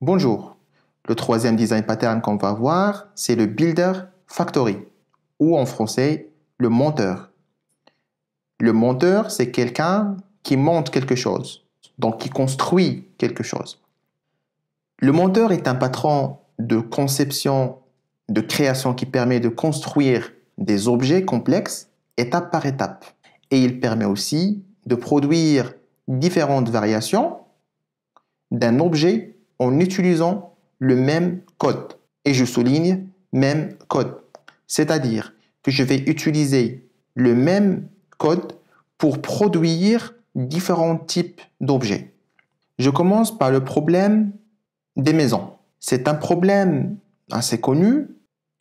Bonjour. Le troisième design pattern qu'on va voir, c'est le Builder Factory, ou en français, le monteur. Le monteur, c'est quelqu'un qui monte quelque chose, donc qui construit quelque chose. Le monteur est un patron de conception, de création qui permet de construire des objets complexes étape par étape. Et il permet aussi de produire différentes variations d'un objet en utilisant le même code. Et je souligne même code. C'est-à-dire que je vais utiliser le même code pour produire différents types d'objets. Je commence par le problème des maisons. C'est un problème assez connu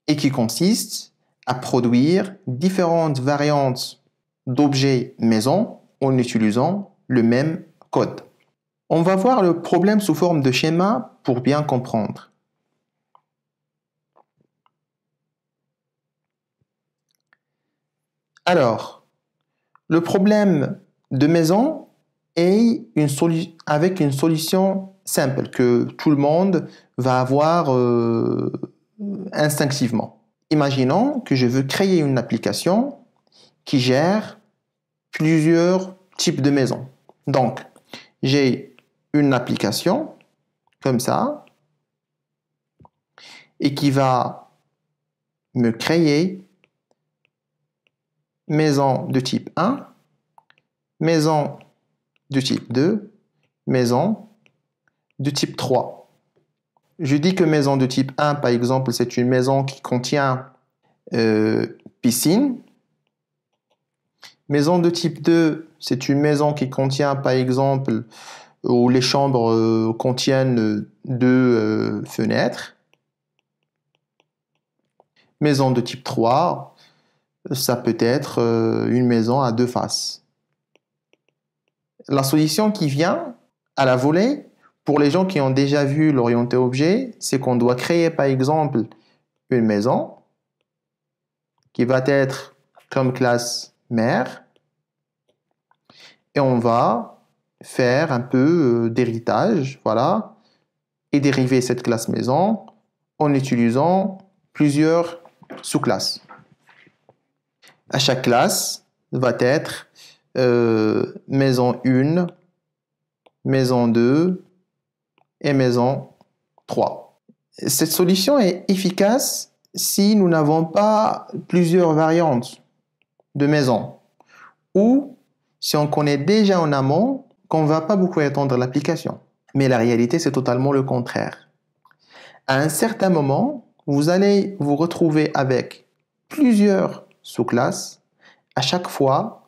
et qui consiste à produire différentes variantes d'objets maison en utilisant le même code. On va voir le problème sous forme de schéma pour bien comprendre. Alors, le problème de maison est une avec une solution simple que tout le monde va avoir euh, instinctivement. Imaginons que je veux créer une application qui gère plusieurs types de maisons. Donc, j'ai application, comme ça, et qui va me créer maison de type 1, maison de type 2, maison de type 3. Je dis que maison de type 1, par exemple, c'est une maison qui contient euh, piscine. Maison de type 2, c'est une maison qui contient, par exemple, où les chambres euh, contiennent euh, deux euh, fenêtres. Maison de type 3, ça peut être une maison à deux faces. La solution qui vient à la volée, pour les gens qui ont déjà vu l'orienté objet, c'est qu'on doit créer par exemple une maison qui va être comme classe mère et on va faire un peu euh, d'héritage, voilà, et dériver cette classe maison en utilisant plusieurs sous-classes. À chaque classe va être euh, maison 1, maison 2 et maison 3. Cette solution est efficace si nous n'avons pas plusieurs variantes de maison ou si on connaît déjà en amont qu'on ne va pas beaucoup attendre l'application. Mais la réalité, c'est totalement le contraire. À un certain moment, vous allez vous retrouver avec plusieurs sous-classes à chaque fois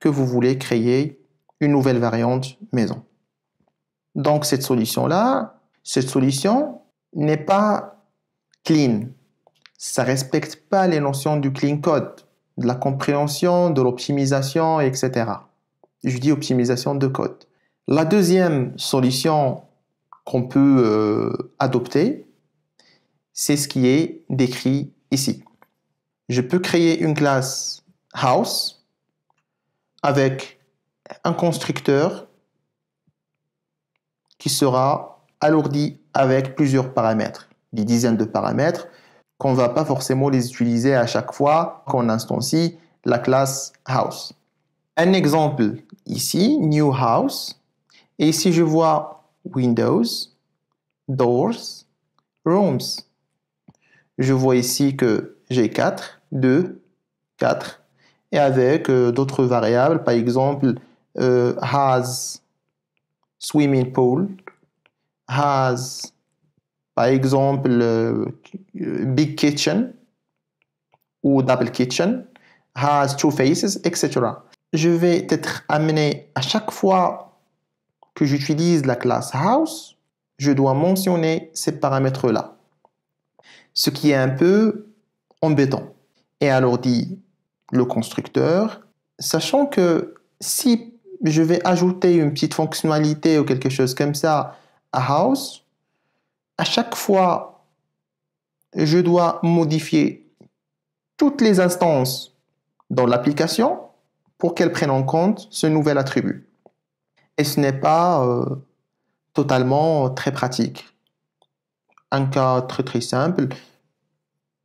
que vous voulez créer une nouvelle variante maison. Donc cette solution-là, cette solution n'est pas clean. Ça ne respecte pas les notions du clean code, de la compréhension, de l'optimisation, etc je dis optimisation de code. La deuxième solution qu'on peut euh, adopter, c'est ce qui est décrit ici. Je peux créer une classe house avec un constructeur qui sera alourdi avec plusieurs paramètres, des dizaines de paramètres qu'on ne va pas forcément les utiliser à chaque fois qu'on instancie la classe house. Un exemple ici, New House. Et ici, je vois Windows, Doors, Rooms. Je vois ici que j'ai 4, 2, 4. Et avec euh, d'autres variables, par exemple, euh, has swimming pool, has, par exemple, euh, big kitchen ou double kitchen, has two faces, etc je vais être amené à chaque fois que j'utilise la classe house, je dois mentionner ces paramètres-là. Ce qui est un peu embêtant. Et alors dit le constructeur, sachant que si je vais ajouter une petite fonctionnalité ou quelque chose comme ça à house, à chaque fois, je dois modifier toutes les instances dans l'application pour qu'elle prenne en compte ce nouvel attribut. Et ce n'est pas euh, totalement euh, très pratique. Un cas très très simple,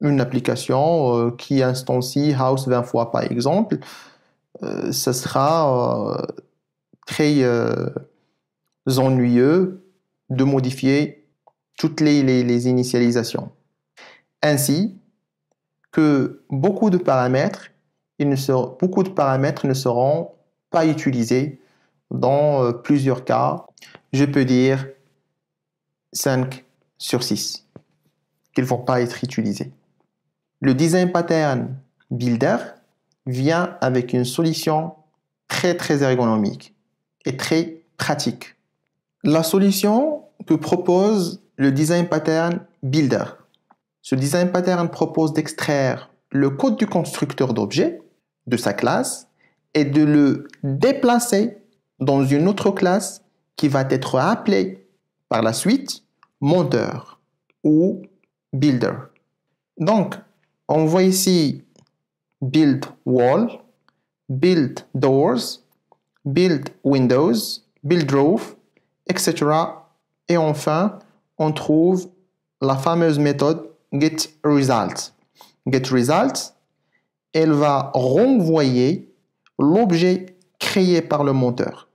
une application euh, qui instancie House 20 fois par exemple, ce sera très ennuyeux de modifier toutes les initialisations. Ainsi que beaucoup de paramètres beaucoup de paramètres ne seront pas utilisés dans euh, plusieurs cas. Je peux dire 5 sur 6 qu'ils ne vont pas être utilisés. Le design pattern builder vient avec une solution très très ergonomique et très pratique. La solution que propose le design pattern builder. Ce design pattern propose d'extraire le code du constructeur d'objets de sa classe et de le déplacer dans une autre classe qui va être appelée par la suite monteur ou builder. Donc, on voit ici build wall, build doors, build windows, build roof, etc. Et enfin, on trouve la fameuse méthode get Get results elle va renvoyer l'objet créé par le monteur.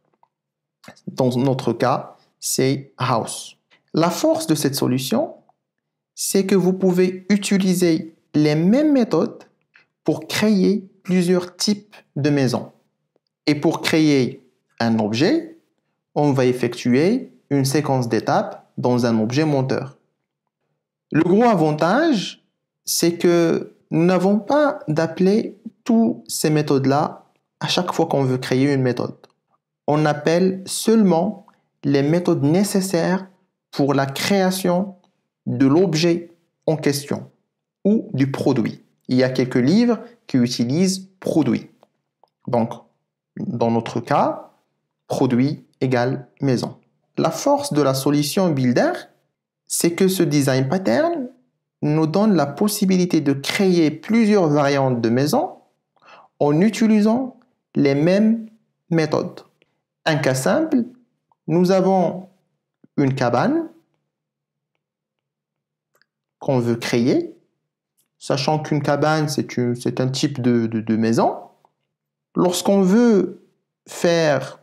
Dans notre cas, c'est house. La force de cette solution, c'est que vous pouvez utiliser les mêmes méthodes pour créer plusieurs types de maisons. Et pour créer un objet, on va effectuer une séquence d'étapes dans un objet monteur. Le gros avantage, c'est que nous n'avons pas d'appeler toutes ces méthodes-là à chaque fois qu'on veut créer une méthode. On appelle seulement les méthodes nécessaires pour la création de l'objet en question ou du produit. Il y a quelques livres qui utilisent produit. Donc, dans notre cas, produit égale maison. La force de la solution Builder, c'est que ce design pattern nous donne la possibilité de créer plusieurs variantes de maisons en utilisant les mêmes méthodes. Un cas simple, nous avons une cabane qu'on veut créer, sachant qu'une cabane, c'est un type de, de maison. Lorsqu'on veut faire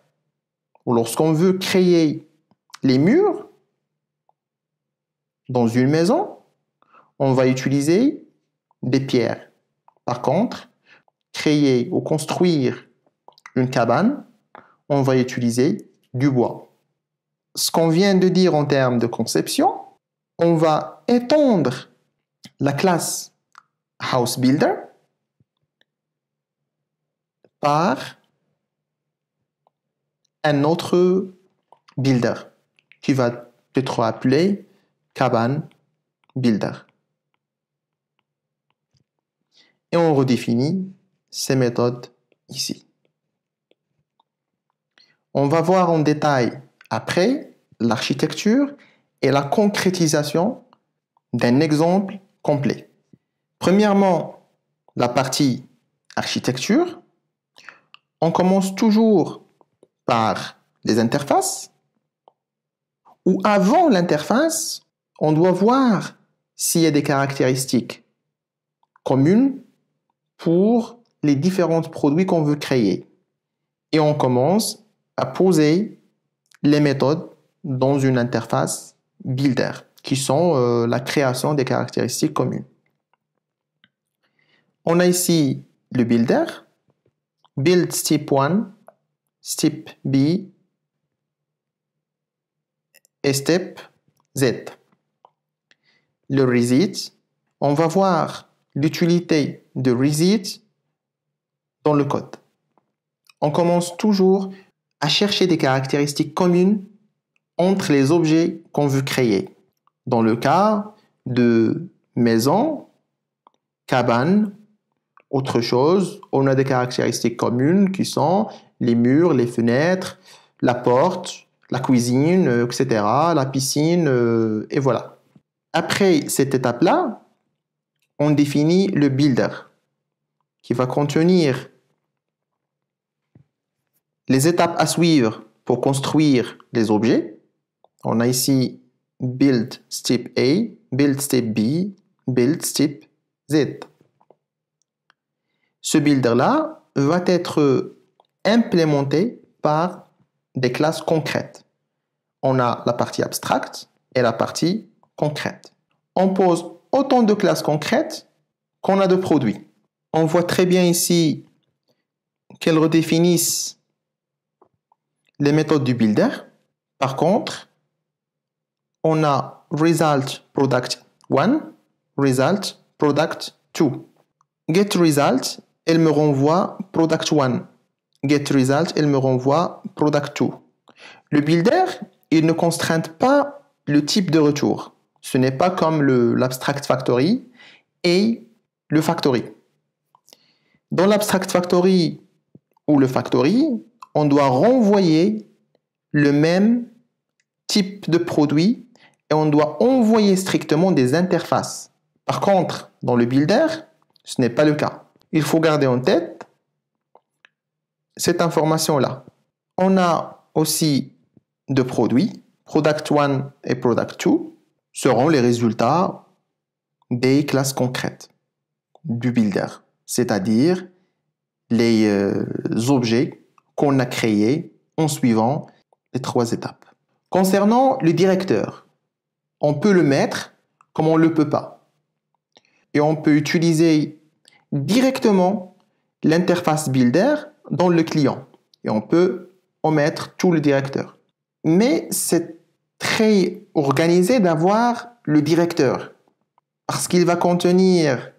ou lorsqu'on veut créer les murs dans une maison, on va utiliser des pierres. Par contre, créer ou construire une cabane, on va utiliser du bois. Ce qu'on vient de dire en termes de conception, on va étendre la classe House Builder par un autre builder qui va être appelé Cabane Builder et on redéfinit ces méthodes ici. On va voir en détail après l'architecture et la concrétisation d'un exemple complet. Premièrement, la partie architecture. On commence toujours par les interfaces. Ou avant l'interface, on doit voir s'il y a des caractéristiques communes pour les différents produits qu'on veut créer. Et on commence à poser les méthodes dans une interface builder, qui sont euh, la création des caractéristiques communes. On a ici le builder, build step 1, step B et step Z. Le result, on va voir l'utilité de reset dans le code. On commence toujours à chercher des caractéristiques communes entre les objets qu'on veut créer. Dans le cas de maison, cabane, autre chose, on a des caractéristiques communes qui sont les murs, les fenêtres, la porte, la cuisine, euh, etc., la piscine, euh, et voilà. Après cette étape-là, on définit le builder qui va contenir les étapes à suivre pour construire les objets. On a ici build step A, build step B, build step Z. Ce builder-là va être implémenté par des classes concrètes. On a la partie abstracte et la partie concrète. On pose autant de classes concrètes qu'on a de produits. On voit très bien ici qu'elles redéfinissent les méthodes du builder. Par contre, on a result product 1, result product 2. Get result, elle me renvoie product 1. Get result, elle me renvoie product 2. Le builder, il ne contraint pas le type de retour. Ce n'est pas comme l'abstract factory et le factory. Dans l'abstract factory ou le factory, on doit renvoyer le même type de produit et on doit envoyer strictement des interfaces. Par contre, dans le builder, ce n'est pas le cas. Il faut garder en tête cette information-là. On a aussi deux produits, product 1 et product 2 seront les résultats des classes concrètes du builder, c'est-à-dire les euh, objets qu'on a créés en suivant les trois étapes. Concernant le directeur, on peut le mettre comme on ne le peut pas. Et on peut utiliser directement l'interface builder dans le client. Et on peut en mettre tout le directeur. Mais cette très organisé d'avoir le directeur parce qu'il va contenir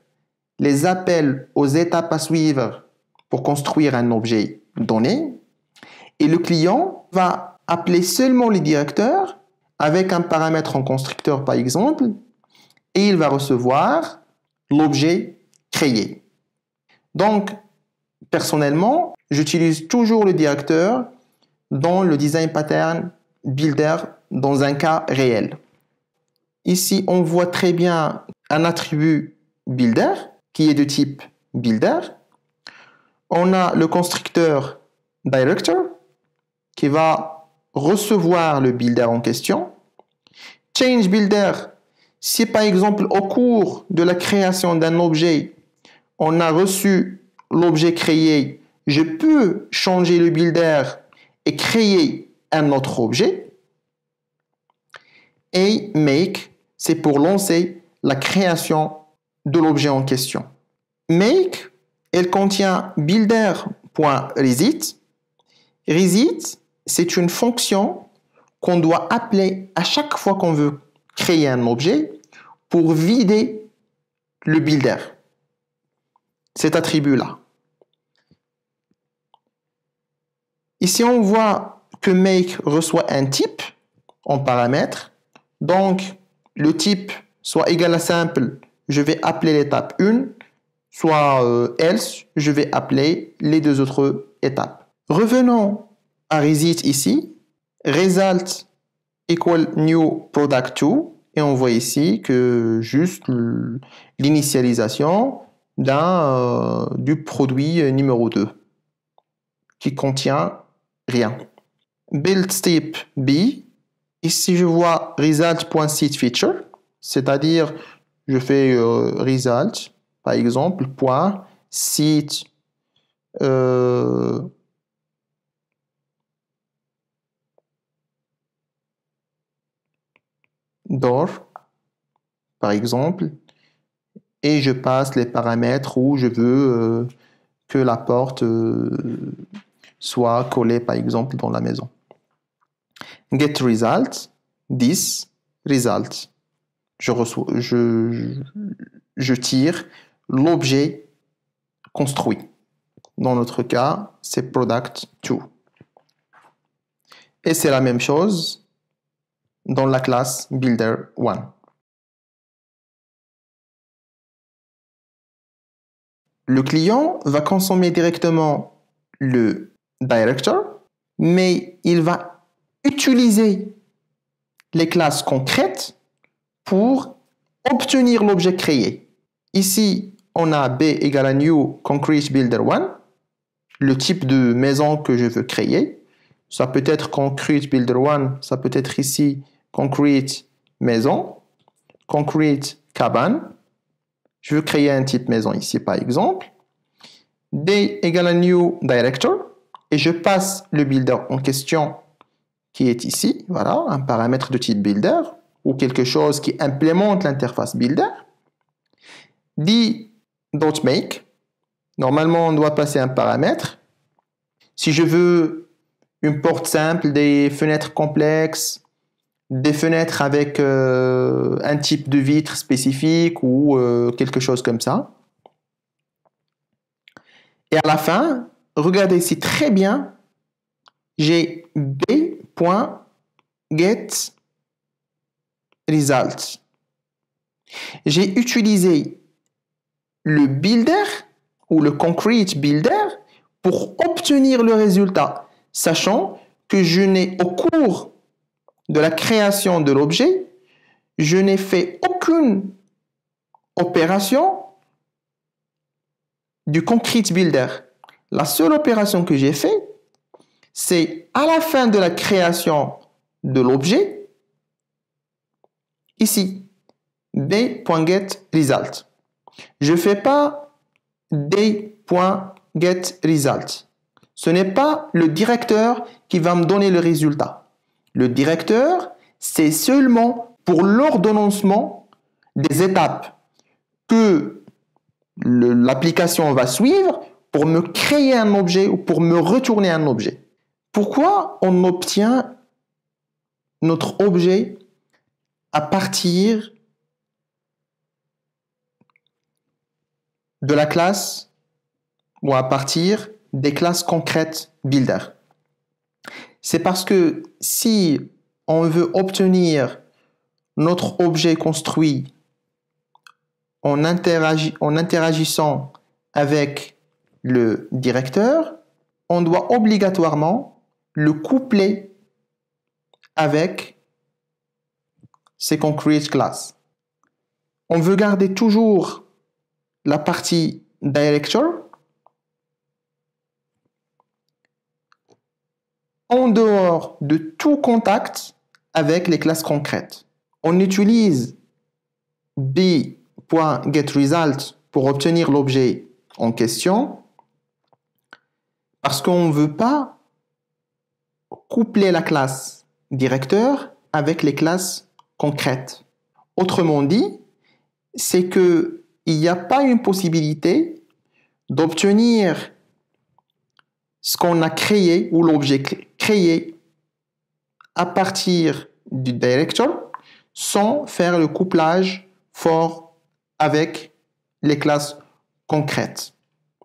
les appels aux étapes à suivre pour construire un objet donné et le client va appeler seulement le directeur avec un paramètre en constructeur par exemple et il va recevoir l'objet créé. Donc, personnellement, j'utilise toujours le directeur dans le design pattern builder dans un cas réel. Ici, on voit très bien un attribut builder qui est de type builder. On a le constructeur director qui va recevoir le builder en question. Change builder, si par exemple au cours de la création d'un objet, on a reçu l'objet créé, je peux changer le builder et créer un autre objet et make, c'est pour lancer la création de l'objet en question. Make, elle contient builder.resit. Resit, c'est une fonction qu'on doit appeler à chaque fois qu'on veut créer un objet pour vider le builder, cet attribut-là. Ici, on voit que make reçoit un type en paramètre donc, le type soit égal à simple, je vais appeler l'étape 1, soit euh, else, je vais appeler les deux autres étapes. Revenons à Result ici, result equal new product 2, et on voit ici que juste l'initialisation euh, du produit numéro 2 qui contient rien. Build step B, Ici, je vois result.seatFeature, c'est-à-dire je fais euh, result, par exemple, point door, euh, par exemple, et je passe les paramètres où je veux euh, que la porte soit collée, par exemple, dans la maison. Get result, this result. Je, je, je tire l'objet construit. Dans notre cas, c'est product 2 Et c'est la même chose dans la classe builder 1. Le client va consommer directement le director, mais il va utiliser les classes concrètes pour obtenir l'objet créé. Ici, on a B égale à New Concrete Builder 1, le type de maison que je veux créer. Ça peut être Concrete Builder 1, ça peut être ici Concrete Maison, Concrete Cabane. Je veux créer un type maison ici par exemple. D égale à New Director et je passe le builder en question qui est ici, voilà, un paramètre de type builder, ou quelque chose qui implémente l'interface builder, dit make. Normalement, on doit passer un paramètre. Si je veux une porte simple, des fenêtres complexes, des fenêtres avec euh, un type de vitre spécifique ou euh, quelque chose comme ça. Et à la fin, regardez ici très bien, j'ai B point get result. J'ai utilisé le builder ou le concrete builder pour obtenir le résultat, sachant que je n'ai au cours de la création de l'objet, je n'ai fait aucune opération du concrete builder. La seule opération que j'ai fait c'est à la fin de la création de l'objet, ici, d.getResult. Je ne fais pas d.getResult. Ce n'est pas le directeur qui va me donner le résultat. Le directeur, c'est seulement pour l'ordonnancement des étapes que l'application va suivre pour me créer un objet ou pour me retourner un objet. Pourquoi on obtient notre objet à partir de la classe ou à partir des classes concrètes Builder. C'est parce que si on veut obtenir notre objet construit en, interagissant avec le directeur, on doit obligatoirement le couplet avec ces concrete classes. class. On veut garder toujours la partie director en dehors de tout contact avec les classes concrètes. On utilise b.getResult pour obtenir l'objet en question parce qu'on ne veut pas coupler la classe directeur avec les classes concrètes. Autrement dit, c'est que il n'y a pas une possibilité d'obtenir ce qu'on a créé ou l'objet créé à partir du director sans faire le couplage fort avec les classes concrètes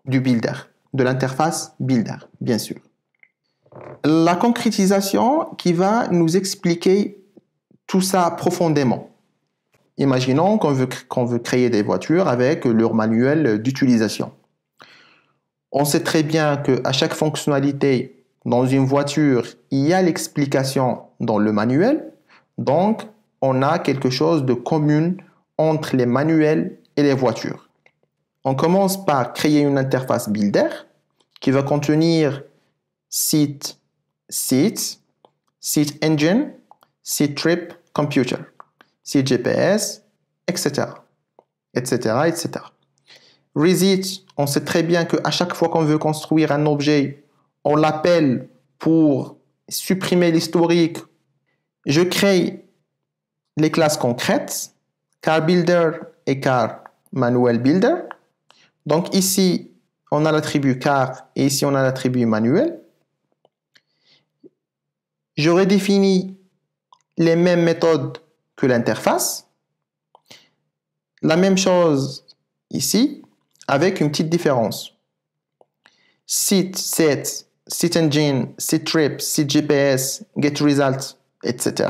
du builder, de l'interface builder, bien sûr la concrétisation qui va nous expliquer tout ça profondément. Imaginons qu'on veut, veut créer des voitures avec leur manuel d'utilisation. On sait très bien qu'à chaque fonctionnalité dans une voiture, il y a l'explication dans le manuel. Donc, on a quelque chose de commun entre les manuels et les voitures. On commence par créer une interface builder qui va contenir Seat, Seats, Seat Engine, Seat Trip Computer, Seat GPS, etc. etc. etc. Resit, on sait très bien qu'à chaque fois qu'on veut construire un objet, on l'appelle pour supprimer l'historique. Je crée les classes concrètes, car builder et car manuel builder. Donc ici, on a l'attribut car et ici, on a l'attribut manuel je défini les mêmes méthodes que l'interface. La même chose ici, avec une petite différence. Site, set, site engine, site trip, GPS, get result, etc.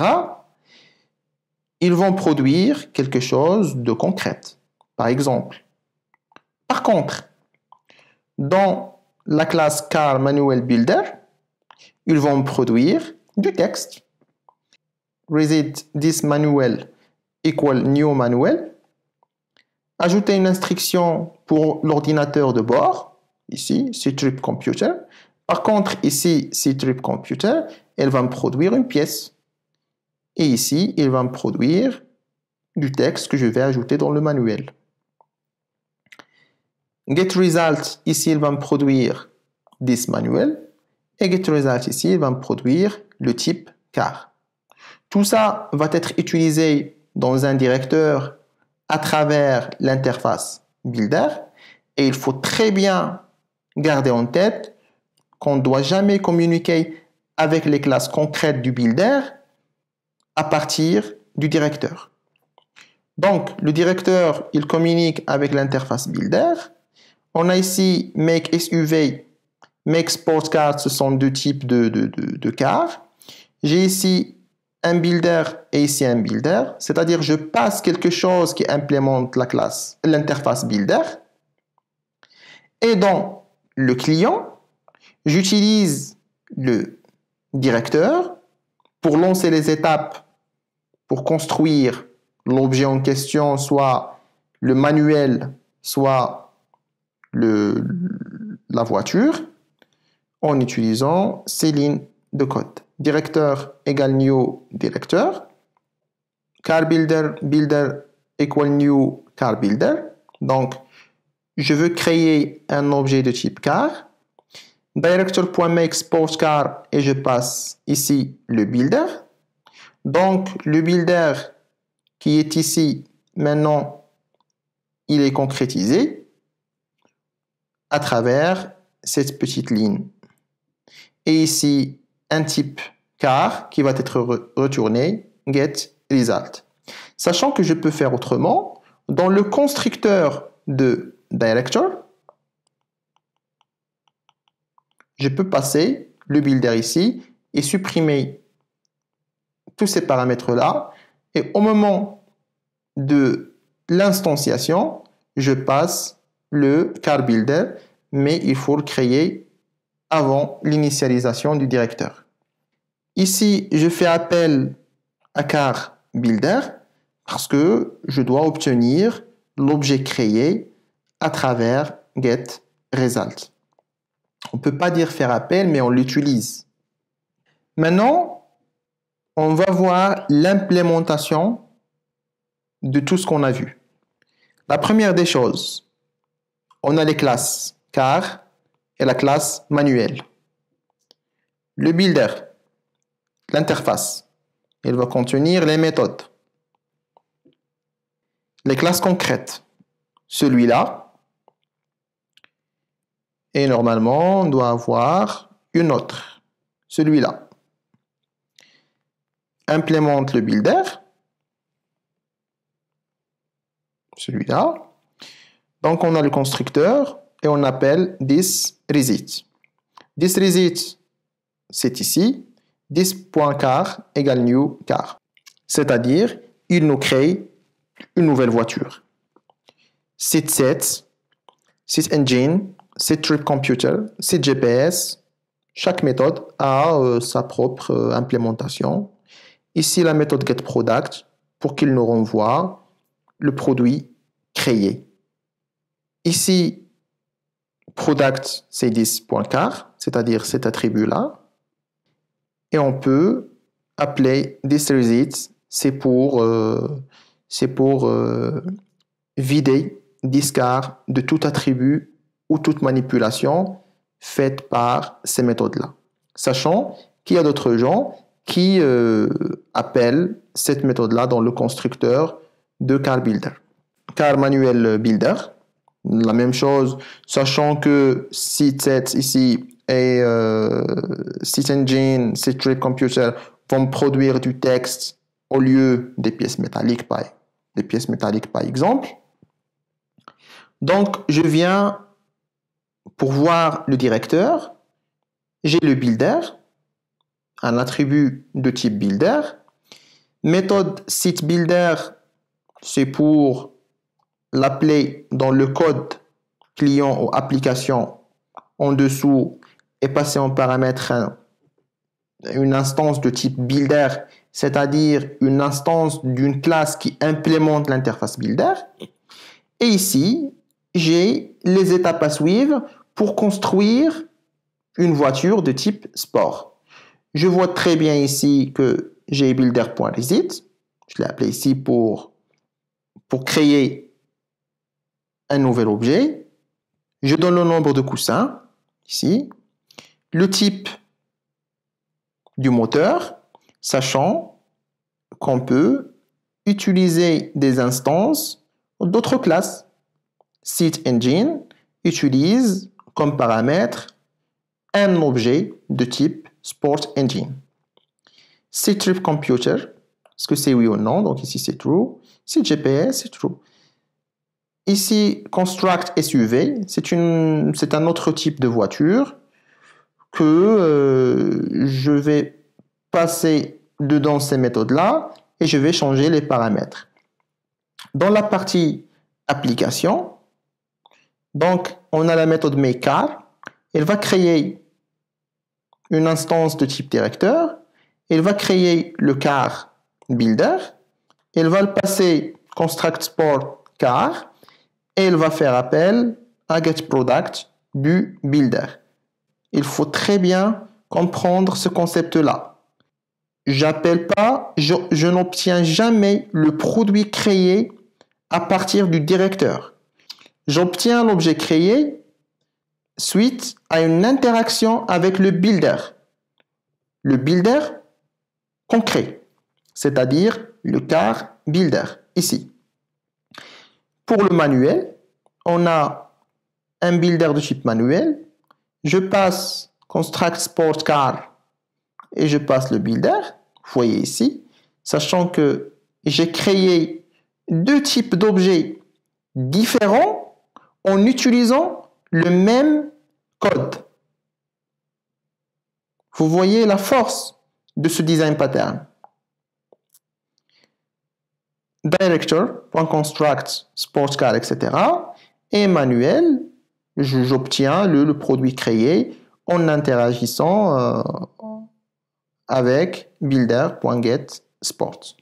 Ils vont produire quelque chose de concrète, par exemple. Par contre, dans la classe car manual builder, ils vont produire du texte Reset this manual equal new manual. ajouter une instruction pour l'ordinateur de bord ici trip computer par contre ici trip computer elle va me produire une pièce et ici il va me produire du texte que je vais ajouter dans le manuel Get result. ici il va me produire this manuel et get result. ici il va me produire le type car. Tout ça va être utilisé dans un directeur à travers l'interface Builder et il faut très bien garder en tête qu'on ne doit jamais communiquer avec les classes concrètes du Builder à partir du directeur. Donc, le directeur, il communique avec l'interface Builder. On a ici Make SUV, Make Sports ce sont deux types de, de, de cars j'ai ici un builder et ici un builder, c'est-à-dire je passe quelque chose qui implémente la classe, l'interface builder. Et dans le client, j'utilise le directeur pour lancer les étapes pour construire l'objet en question, soit le manuel, soit le, la voiture, en utilisant ces lignes de code directeur égale new directeur, car builder, builder equal new car builder. Donc, je veux créer un objet de type car. Director.make postcar car et je passe ici le builder. Donc, le builder qui est ici, maintenant, il est concrétisé à travers cette petite ligne. Et ici, un type car qui va être retourné get result. Sachant que je peux faire autrement, dans le constructeur de director, je peux passer le builder ici et supprimer tous ces paramètres-là. Et au moment de l'instanciation, je passe le car builder, mais il faut le créer avant l'initialisation du directeur. Ici, je fais appel à car builder parce que je dois obtenir l'objet créé à travers get result. On ne peut pas dire faire appel, mais on l'utilise. Maintenant, on va voir l'implémentation de tout ce qu'on a vu. La première des choses, on a les classes, car et la classe manuelle. Le builder, l'interface, il va contenir les méthodes. Les classes concrètes, celui-là. Et normalement, on doit avoir une autre, celui-là. Implémente le builder, celui-là. Donc on a le constructeur et on appelle this Reset. This reset, c'est ici. This.car car égale new car. C'est-à-dire, il nous crée une nouvelle voiture. Set set, set engine, set trip computer, set GPS. Chaque méthode a euh, sa propre euh, implémentation. Ici, la méthode getProduct pour qu'il nous renvoie le produit créé. Ici, product, c'est 10.car, c'est-à-dire cet attribut-là. Et on peut appeler thisResit, c'est pour, euh, pour euh, vider discard de tout attribut ou toute manipulation faite par ces méthodes-là. Sachant qu'il y a d'autres gens qui euh, appellent cette méthode-là dans le constructeur de CarBuilder. CarManuelBuilder, builder, la même chose, sachant que si ici et euh, engine Computer vont produire du texte au lieu des pièces métalliques par, des pièces métalliques par exemple. Donc, je viens pour voir le directeur. J'ai le builder, un attribut de type builder. Méthode site builder, c'est pour l'appeler dans le code client ou application en dessous et passer en paramètre une instance de type builder, c'est-à-dire une instance d'une classe qui implémente l'interface builder. Et ici, j'ai les étapes à suivre pour construire une voiture de type sport. Je vois très bien ici que j'ai builder.resit. Je l'ai appelé ici pour, pour créer un nouvel objet. Je donne le nombre de coussins, ici. Le type du moteur, sachant qu'on peut utiliser des instances d'autres classes. Seat Engine utilise comme paramètre un objet de type Sport Engine. Trip Computer, est-ce que c'est oui ou non Donc ici c'est true. Seat GPS, c'est true. Ici, Construct SUV, c'est un autre type de voiture que euh, je vais passer dedans ces méthodes-là et je vais changer les paramètres. Dans la partie application, donc on a la méthode makeCar, elle va créer une instance de type directeur, elle va créer le car builder, elle va le passer construct sport car, et il va faire appel à getProduct du builder. Il faut très bien comprendre ce concept-là. J'appelle pas, je, je n'obtiens jamais le produit créé à partir du directeur. J'obtiens l'objet créé suite à une interaction avec le builder. Le builder concret, c'est-à-dire le car builder ici. Pour le manuel, on a un builder de type manuel. Je passe construct sport car et je passe le builder. Vous voyez ici, sachant que j'ai créé deux types d'objets différents en utilisant le même code. Vous voyez la force de ce design pattern director.construct, sportscar, etc. Et manuel, j'obtiens le, produit créé en interagissant euh, avec builder.get sports.